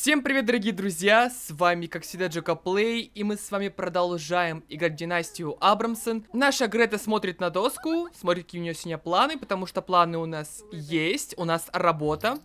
Всем привет, дорогие друзья, с вами, как всегда, Джека Плей, и мы с вами продолжаем играть династию Абрамсон. Наша Грета смотрит на доску, смотрит, какие у нее сегодня планы, потому что планы у нас есть, у нас работа.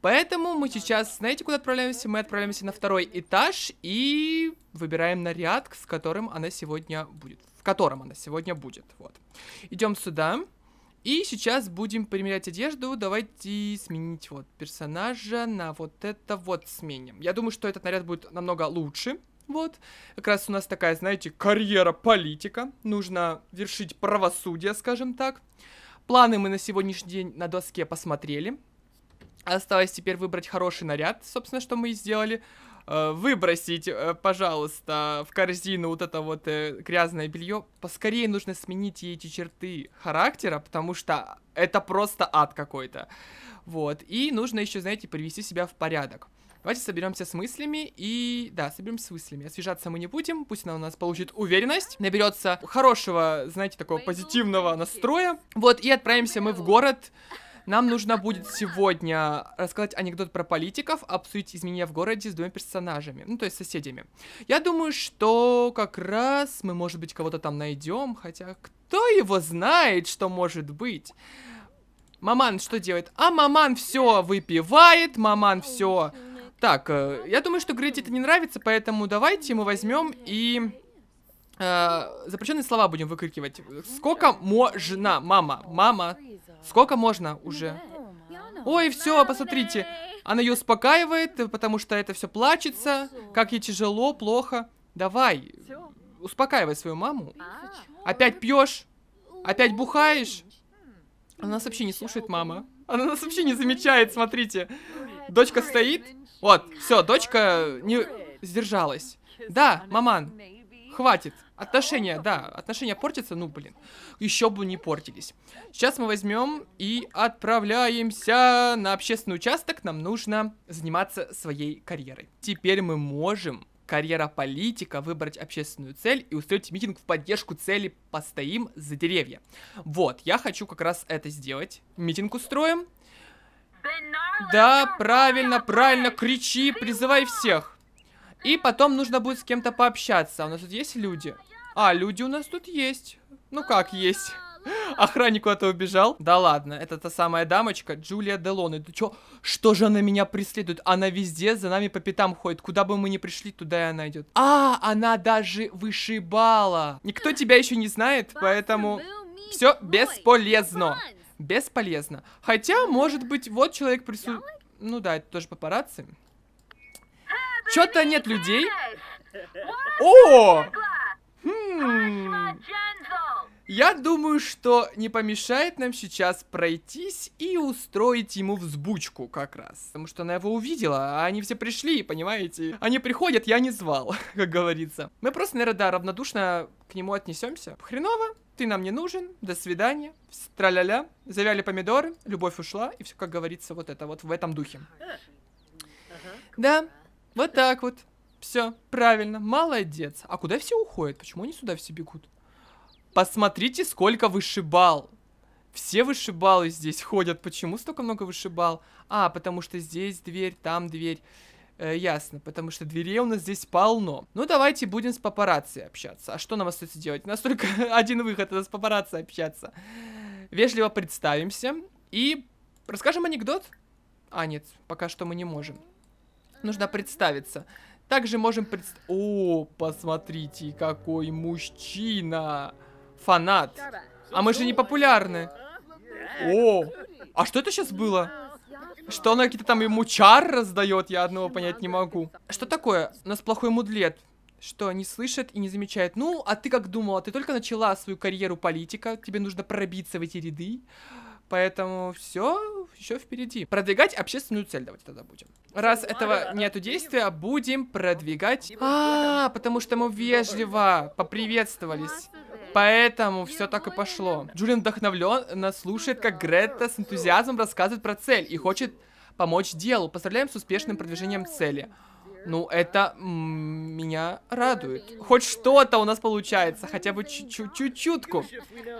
Поэтому мы сейчас, знаете, куда отправляемся? Мы отправляемся на второй этаж и выбираем наряд, с которым она сегодня будет. В котором она сегодня будет, вот. Идем Сюда. И сейчас будем примерять одежду. Давайте сменить вот персонажа на вот это вот сменим. Я думаю, что этот наряд будет намного лучше. Вот, как раз у нас такая, знаете, карьера политика. Нужно вершить правосудие, скажем так. Планы мы на сегодняшний день на доске посмотрели. Осталось теперь выбрать хороший наряд, собственно, что мы и сделали. Э, выбросить, э, пожалуйста, в корзину вот это вот э, грязное белье. Поскорее нужно сменить ей эти черты характера, потому что это просто ад какой-то. Вот. И нужно еще, знаете, привести себя в порядок. Давайте соберемся с мыслями и... Да, соберемся с мыслями. Освежаться мы не будем, пусть она у нас получит уверенность, наберется хорошего, знаете, такого позитивного настроя. Вот, и отправимся мы в город нам нужно будет сегодня рассказать анекдот про политиков, обсудить изменения в городе с двумя персонажами, ну, то есть соседями. Я думаю, что как раз мы, может быть, кого-то там найдем, хотя кто его знает, что может быть. Маман что делает? А маман все выпивает, маман все... Так, э, я думаю, что Грети это не нравится, поэтому давайте мы возьмем и э, запрещенные слова будем выкрикивать. Сколько можно, мама, мама, сколько можно уже? Ой, все, посмотрите. Она ее успокаивает, потому что это все плачется, как ей тяжело, плохо. Давай, успокаивай свою маму. Опять пьешь, опять бухаешь. Она нас вообще не слушает, мама. Она нас вообще не замечает, смотрите. Дочка стоит. Вот, все, дочка не сдержалась. Да, маман, Хватит. Отношения, да, отношения портятся, ну, блин. Еще бы не портились. Сейчас мы возьмем и отправляемся на общественный участок. Нам нужно заниматься своей карьерой. Теперь мы можем карьера политика, выбрать общественную цель и устроить митинг в поддержку цели «Постоим за деревья». Вот, я хочу как раз это сделать. Митинг устроим. Да, правильно, правильно, кричи, призывай всех. И потом нужно будет с кем-то пообщаться. А у нас тут есть люди? А, люди у нас тут есть. Ну как есть? Охранник куда-то убежал. Да ладно, это та самая дамочка, Джулия Делон. Это чё? Что же она меня преследует? Она везде за нами по пятам ходит. Куда бы мы ни пришли, туда и она идет. А, она даже вышибала. Никто тебя еще не знает, поэтому... Все бесполезно. Бесполезно. Хотя, может быть, вот человек присутствует... Ну да, это тоже папарацци. Чё-то нет людей. О! Хм. Я думаю, что не помешает нам сейчас пройтись и устроить ему взбучку как раз. Потому что она его увидела, а они все пришли, понимаете? Они приходят, я не звал, как говорится. Мы просто, наверное, да, равнодушно к нему отнесемся. Хреново, ты нам не нужен, до свидания, траля-ля, завяли помидоры, любовь ушла, и все, как говорится, вот это вот в этом духе. Да, вот так вот. Все, правильно, молодец. А куда все уходят? Почему они сюда все бегут? Посмотрите, сколько вышибал. Все вышибалы здесь ходят. Почему столько много вышибал? А, потому что здесь дверь, там дверь. Э, ясно, потому что дверей у нас здесь полно. Ну, давайте будем с папарацией общаться. А что нам остается делать? У нас только один выход, это с папарацией общаться. Вежливо представимся и расскажем анекдот. А, нет, пока что мы не можем нужно представиться. Также можем представить... О, посмотрите, какой мужчина! Фанат. А мы же не популярны. О, а что это сейчас было? Что она какие-то там ему чар раздает, я одного понять не могу. Что такое? У нас плохой мудлет. Что, не слышит и не замечает. Ну, а ты как думала? Ты только начала свою карьеру политика, тебе нужно пробиться в эти ряды. Поэтому все, еще впереди. Продвигать общественную цель давайте тогда будем. Раз этого нету действия, будем продвигать... А, потому что мы вежливо поприветствовались. Поэтому все так и пошло. Джулиан вдохновлен, нас слушает, как Грета с энтузиазмом рассказывает про цель и хочет помочь делу. Поздравляем с успешным продвижением цели. Ну, это меня радует. Хоть что-то у нас получается, хотя бы чуть-чуть-чутку.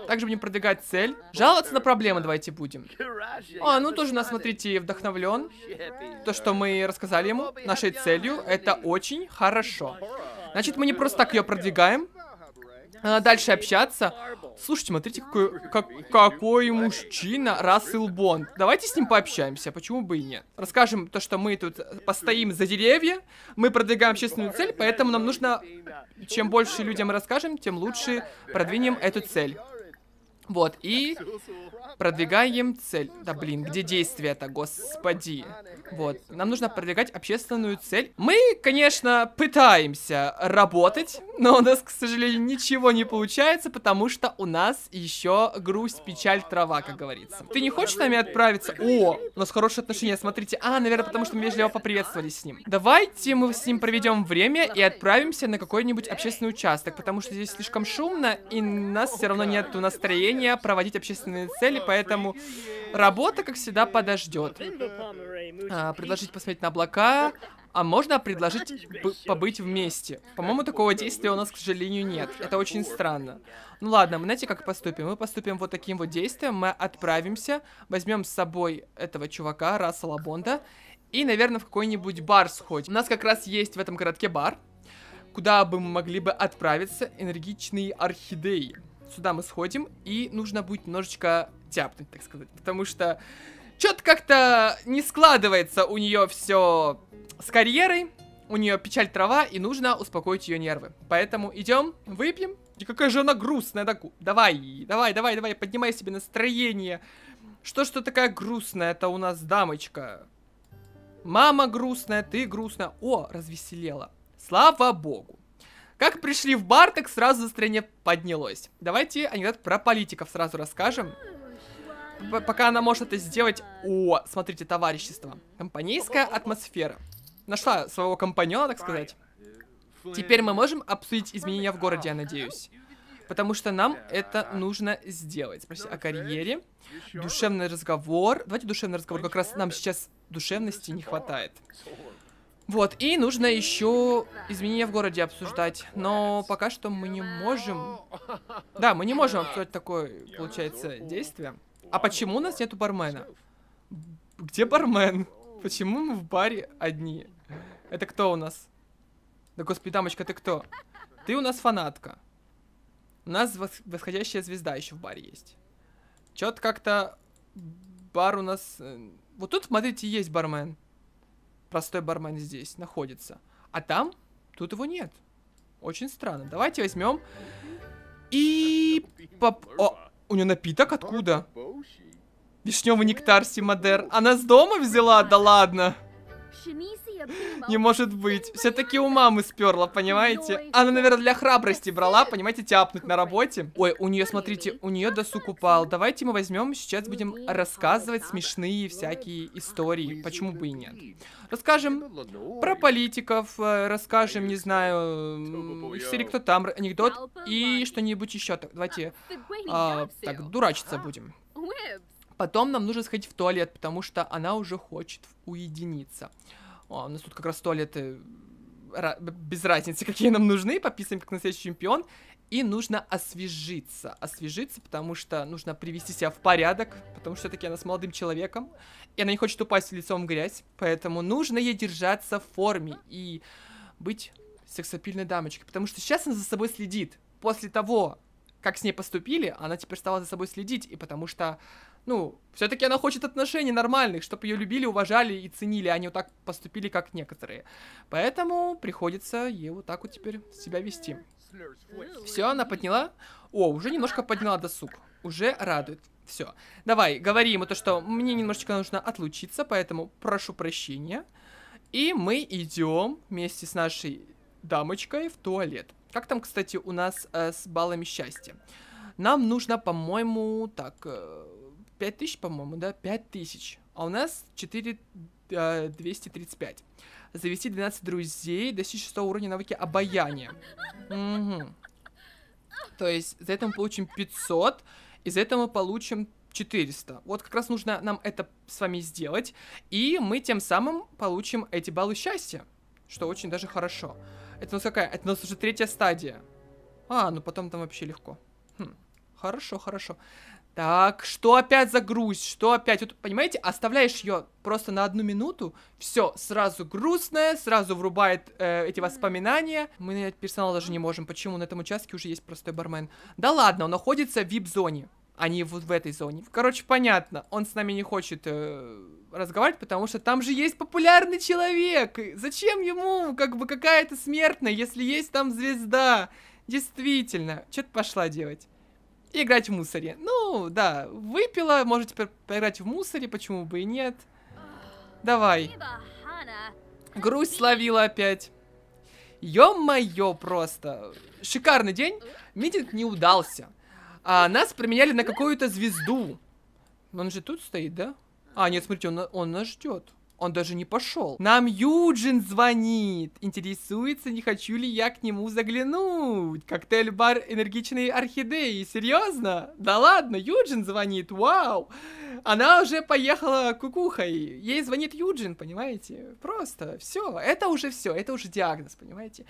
Также будем продвигать цель. Жаловаться на проблемы давайте будем. А, ну тоже нас, смотрите, вдохновлен. То, что мы рассказали ему, нашей целью, это очень хорошо. Значит, мы не просто так ее продвигаем, дальше общаться. Слушайте, смотрите, какой, как, какой мужчина Рассел Бонд. Давайте с ним пообщаемся, почему бы и нет. Расскажем то, что мы тут постоим за деревья, мы продвигаем общественную цель, поэтому нам нужно, чем больше людям расскажем, тем лучше продвинем эту цель. Вот, и продвигаем цель. Да блин, где действие-то, господи. Вот, нам нужно продвигать общественную цель. Мы, конечно, пытаемся работать, но у нас, к сожалению, ничего не получается, потому что у нас еще грусть, печаль, трава, как говорится. Ты не хочешь с нами отправиться? О, у нас хорошие отношения, смотрите. А, наверное, потому что мы вежливо поприветствовали с ним. Давайте мы с ним проведем время и отправимся на какой-нибудь общественный участок, потому что здесь слишком шумно, и нас все равно нет настроения зрения проводить общественные цели, поэтому работа, как всегда, подождет. А, предложить посмотреть на облака, а можно предложить побыть вместе. По-моему, такого действия у нас, к сожалению, нет. Это очень странно. Ну ладно, мы знаете, как поступим? Мы поступим вот таким вот действием. Мы отправимся, возьмем с собой этого чувака, Рассела Бонда, и, наверное, в какой-нибудь бар сходим. У нас как раз есть в этом городке бар, куда бы мы могли бы отправиться энергичные орхидеи сюда мы сходим, и нужно будет немножечко тяпнуть, так сказать. Потому что что-то как-то не складывается у нее все с карьерой. У нее печаль трава, и нужно успокоить ее нервы. Поэтому идем, выпьем. И какая же она грустная. Так... Давай, давай, давай, давай, поднимай себе настроение. Что что такая грустная это у нас дамочка? Мама грустная, ты грустная. О, развеселела. Слава богу. Как пришли в бар, так сразу настроение поднялось. Давайте анекдот про политиков сразу расскажем. П Пока она может это сделать... О, смотрите, товарищество. Компанейская атмосфера. Нашла своего компаньона, так сказать. Теперь мы можем обсудить изменения в городе, я надеюсь. Потому что нам это нужно сделать. Спроси о карьере. Душевный разговор. Давайте душевный разговор. Как раз нам сейчас душевности не хватает. Вот, и нужно еще изменения в городе обсуждать. Но пока что мы не можем... Да, мы не можем обсуждать такое, получается, действие. А почему у нас нету бармена? Где бармен? Почему мы в баре одни? Это кто у нас? Да господи, дамочка, ты кто? Ты у нас фанатка. У нас восходящая звезда еще в баре есть. Чё-то как-то бар у нас... Э, вот тут, смотрите, есть бармен простой бармен здесь находится. А там, тут его нет. Очень странно. Давайте возьмем и... Поп... О, у нее напиток откуда? Вишневый нектар Симадер. Она с дома взяла? Да ладно. Не может быть. Все-таки у мамы сперла, понимаете? Она, наверное, для храбрости брала, понимаете, тяпнуть на работе. Ой, у нее, смотрите, у нее досуг упал. Давайте мы возьмем, сейчас будем рассказывать смешные всякие истории. Почему бы и нет? Расскажем ну про политиков, э, расскажем, не знаю, истории, кто там, анекдот и что-нибудь еще. давайте а, так дурачиться а? будем. Потом нам нужно сходить в туалет, потому что она уже хочет уединиться. О, у нас тут как раз туалеты без разницы, какие нам нужны, подписываем как настоящий чемпион. И нужно освежиться. Освежиться, потому что нужно привести себя в порядок, потому что все-таки она с молодым человеком, и она не хочет упасть лицом в грязь, поэтому нужно ей держаться в форме и быть сексапильной дамочкой, потому что сейчас она за собой следит. После того, как с ней поступили, она теперь стала за собой следить, и потому что, ну, все-таки она хочет отношений нормальных, чтобы ее любили, уважали и ценили, а не вот так поступили, как некоторые. Поэтому приходится ей вот так вот теперь себя вести. Все, она подняла. О, уже немножко подняла досуг. Уже радует. Все. Давай, говори ему то, что мне немножечко нужно отлучиться, поэтому прошу прощения. И мы идем вместе с нашей дамочкой в туалет. Как там, кстати, у нас э, с баллами счастья? Нам нужно, по-моему, так, э, 5000, по-моему, да? 5000. А у нас 4235. Э, Завести 12 друзей, достичь 6 уровня навыки обаяния. Угу. То есть за это мы получим 500, и за это мы получим 400. Вот как раз нужно нам это с вами сделать, и мы тем самым получим эти баллы счастья, что очень даже хорошо. Хорошо. Это у нас какая? Это у нас уже третья стадия. А, ну потом там вообще легко. Хм. Хорошо, хорошо. Так, что опять за груз? Что опять? Вот, понимаете, оставляешь ее просто на одну минуту, все, сразу грустная, сразу врубает э, эти воспоминания. Мы персонал даже не можем. Почему? На этом участке уже есть простой бармен. Да ладно, он находится в вип-зоне. Они вот в этой зоне. Короче, понятно, он с нами не хочет э, разговаривать, потому что там же есть популярный человек. Зачем ему как бы какая-то смертная, если есть там звезда? Действительно, что-то пошла делать. играть в мусоре. Ну, да, выпила, можете поиграть в мусоре, почему бы и нет. Давай. Грусть словила опять. Ё-моё просто. Шикарный день. Митинг не удался. А, нас променяли на какую-то звезду. Он же тут стоит, да? А, нет, смотрите, он, он нас ждет. Он даже не пошел. Нам Юджин звонит. Интересуется, не хочу ли я к нему заглянуть. Коктейль-бар энергичные орхидеи. Серьезно? Да ладно, Юджин звонит. Вау. Она уже поехала кукухой. Ей звонит Юджин, понимаете? Просто все. Это уже все. Это уже диагноз, понимаете?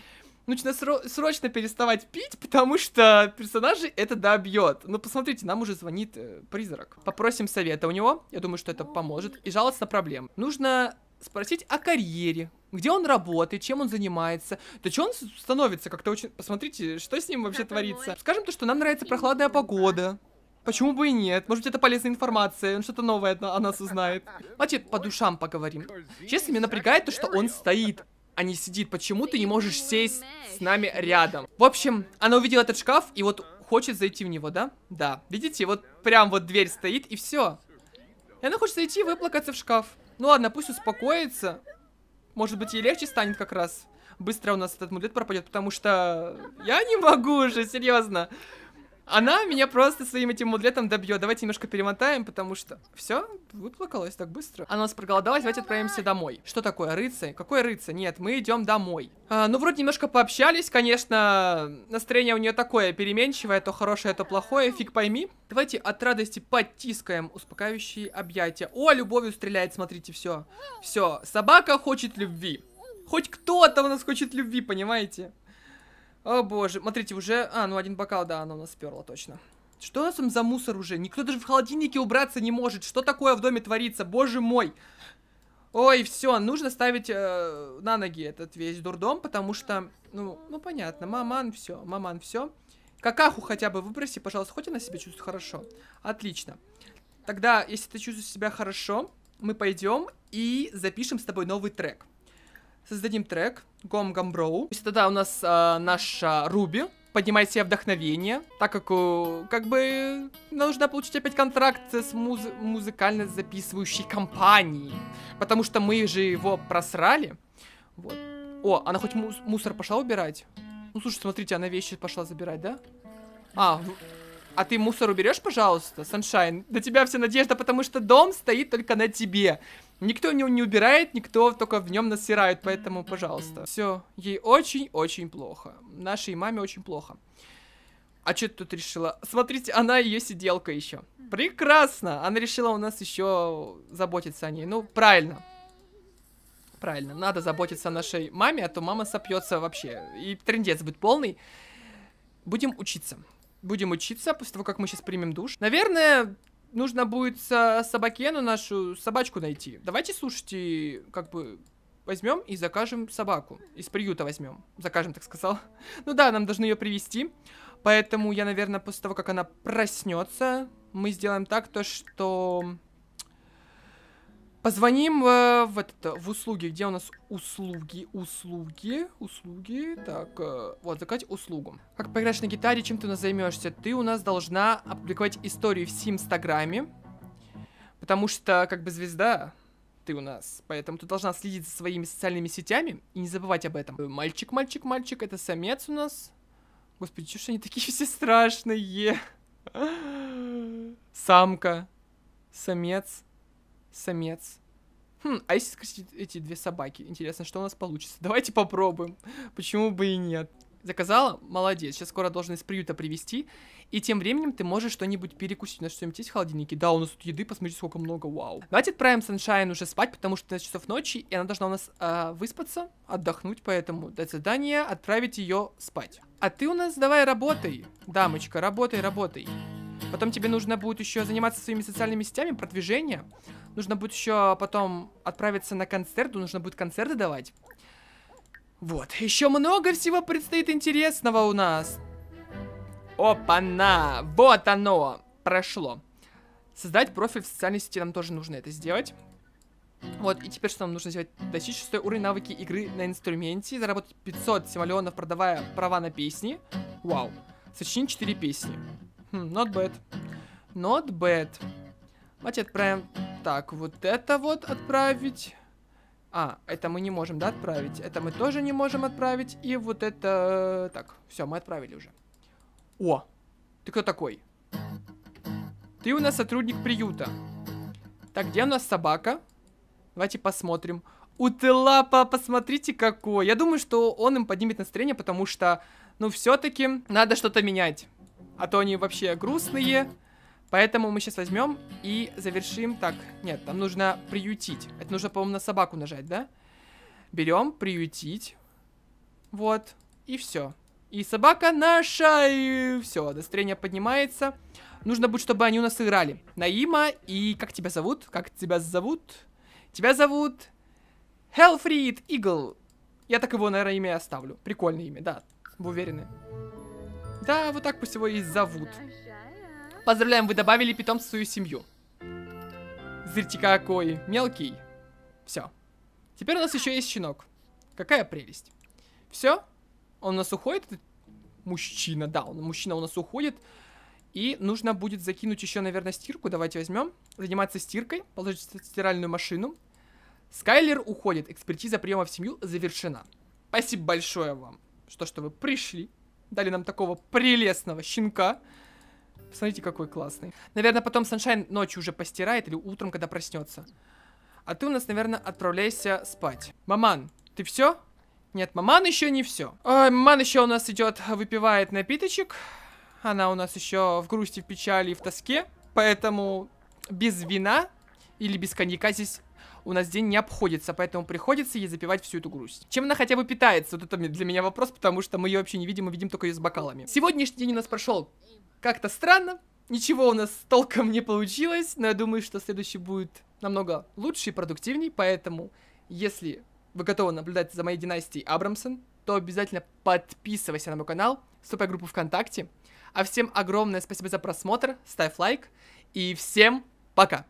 нужно срочно переставать пить, потому что персонажи это добьет. Ну, посмотрите, нам уже звонит э, призрак. Попросим совета у него, я думаю, что это поможет, и жаловаться на проблемы. Нужно спросить о карьере, где он работает, чем он занимается. Да что он становится как-то очень... Посмотрите, что с ним вообще творится. Скажем то, что нам нравится прохладная погода. Почему бы и нет? Может быть, это полезная информация, он что-то новое о нас узнает. Значит, по душам поговорим. Честно, меня напрягает то, что он стоит а не сидит. Почему ты не можешь сесть с нами рядом? В общем, она увидела этот шкаф и вот хочет зайти в него, да? Да. Видите, вот прям вот дверь стоит и все. И она хочет зайти и выплакаться в шкаф. Ну ладно, пусть успокоится. Может быть, ей легче станет как раз. Быстро у нас этот амулет пропадет, потому что я не могу уже, серьезно. Она меня просто своим этим мудлетом добьет. Давайте немножко перемотаем, потому что все, выплакалась так быстро. Она нас проголодалась, давайте отправимся домой. Что такое, рыцарь? Какой рыцарь? Нет, мы идем домой. А, ну, вроде немножко пообщались, конечно, настроение у нее такое переменчивое, то хорошее, то плохое, фиг пойми. Давайте от радости подтискаем успокаивающие объятия. О, любовью стреляет, смотрите, все. Все, собака хочет любви. Хоть кто-то у нас хочет любви, понимаете? О боже, смотрите, уже... А, ну один бокал, да, оно нас сперла точно. Что у нас там за мусор уже? Никто даже в холодильнике убраться не может. Что такое в доме творится? Боже мой! Ой, все, нужно ставить э, на ноги этот весь дурдом, потому что, ну, ну понятно, маман, все, маман, все. Какаху хотя бы выброси, пожалуйста, хоть она себя чувствует хорошо. Отлично. Тогда, если ты чувствуешь себя хорошо, мы пойдем и запишем с тобой новый трек создадим трек Гом Гамброу. То есть тогда у нас э, наша Руби поднимает себе вдохновение, так как э, как бы нужно получить опять контракт с муз музыкально записывающей компанией, потому что мы же его просрали. Вот. О, она хоть мус мусор пошла убирать? Ну, слушай, смотрите, она вещи пошла забирать, да? А, а ты мусор уберешь, пожалуйста, Саншайн? На тебя вся надежда, потому что дом стоит только на тебе. Никто его не убирает, никто только в нем насирает, поэтому, пожалуйста. Все, ей очень-очень плохо. Нашей маме очень плохо. А что ты тут решила? Смотрите, она ее сиделка еще. Прекрасно! Она решила у нас еще заботиться о ней. Ну, правильно. Правильно, надо заботиться о нашей маме, а то мама сопьется вообще. И трендец будет полный. Будем учиться. Будем учиться после того, как мы сейчас примем душ. Наверное, нужно будет со собакену нашу собачку найти. Давайте, слушайте, как бы возьмем и закажем собаку. Из приюта возьмем. Закажем, так сказал. Ну да, нам должны ее привести. Поэтому я, наверное, после того, как она проснется, мы сделаем так, то что Позвоним э, в, этот, в услуги. Где у нас услуги? Услуги, услуги. Так, э, вот, заказать услугу. Как поиграешь на гитаре, чем ты у нас займешься? Ты у нас должна опубликовать историю в Симстаграме. Потому что, как бы, звезда ты у нас. Поэтому ты должна следить за своими социальными сетями и не забывать об этом. Мальчик, мальчик, мальчик, это самец у нас. Господи, что ж они такие все страшные? Самка. Самец. Самец. Хм, а если скрестить эти две собаки? Интересно, что у нас получится? Давайте попробуем. Почему бы и нет? Заказала? Молодец. Сейчас скоро должен из приюта привезти. И тем временем ты можешь что-нибудь перекусить. У нас что-нибудь есть в холодильнике? Да, у нас тут еды, посмотрите, сколько много, вау. Давайте отправим Саншайн уже спать, потому что 15 часов ночи, и она должна у нас э, выспаться, отдохнуть, поэтому дать задание, отправить ее спать. А ты у нас давай работай, дамочка, работай, работай. Потом тебе нужно будет еще заниматься своими социальными сетями, продвижением. Нужно будет еще потом отправиться на концерт, ну, нужно будет концерты давать. Вот, еще много всего предстоит интересного у нас. Опа-на! Вот оно! Прошло. Создать профиль в социальной сети нам тоже нужно это сделать. Вот, и теперь что нам нужно сделать? Достичь 6 уровень навыки игры на инструменте, заработать 500 символионов, продавая права на песни. Вау. Сочинить 4 песни. Хм, not bad. Not bad. Давайте отправим... Так, вот это вот отправить. А, это мы не можем, да, отправить? Это мы тоже не можем отправить. И вот это... Так, все, мы отправили уже. О, ты кто такой? Ты у нас сотрудник приюта. Так, где у нас собака? Давайте посмотрим. У Телапа, посмотрите какой. Я думаю, что он им поднимет настроение, потому что, ну, все-таки надо что-то менять. А то они вообще грустные. Поэтому мы сейчас возьмем и завершим... Так, нет, там нужно приютить. Это нужно, по-моему, на собаку нажать, да? Берем, приютить. Вот. И все. И собака наша, и все, настроение поднимается. Нужно будет, чтобы они у нас играли. Наима и... Как тебя зовут? Как тебя зовут? Тебя зовут... Хелфрид Игл. Я так его, наверное, имя оставлю. Прикольное имя, да. Вы уверены? Да, вот так пусть его и зовут. Поздравляем, вы добавили питомца свою семью. Зрите какой мелкий. Все. Теперь у нас еще есть щенок. Какая прелесть. Все. Он у нас уходит. Мужчина, да, он, мужчина у нас уходит. И нужно будет закинуть еще, наверное, стирку. Давайте возьмем. Заниматься стиркой. Положить в стиральную машину. Скайлер уходит. Экспертиза приема в семью завершена. Спасибо большое вам. Что, что вы пришли. Дали нам такого прелестного щенка. Посмотрите, какой классный. Наверное, потом Саншайн ночью уже постирает или утром, когда проснется. А ты у нас, наверное, отправляйся спать. Маман, ты все? Нет, маман еще не все. Ой, маман еще у нас идет, выпивает напиточек. Она у нас еще в грусти, в печали и в тоске. Поэтому без вина или без коньяка здесь у нас день не обходится, поэтому приходится ей запивать всю эту грусть. Чем она хотя бы питается? Вот это для меня вопрос, потому что мы ее вообще не видим, мы видим только ее с бокалами. Сегодняшний день у нас прошел как-то странно, ничего у нас толком не получилось, но я думаю, что следующий будет намного лучше и продуктивней, поэтому если вы готовы наблюдать за моей династией Абрамсон, то обязательно подписывайся на мой канал, вступай в группу ВКонтакте. А всем огромное спасибо за просмотр, ставь лайк и всем пока!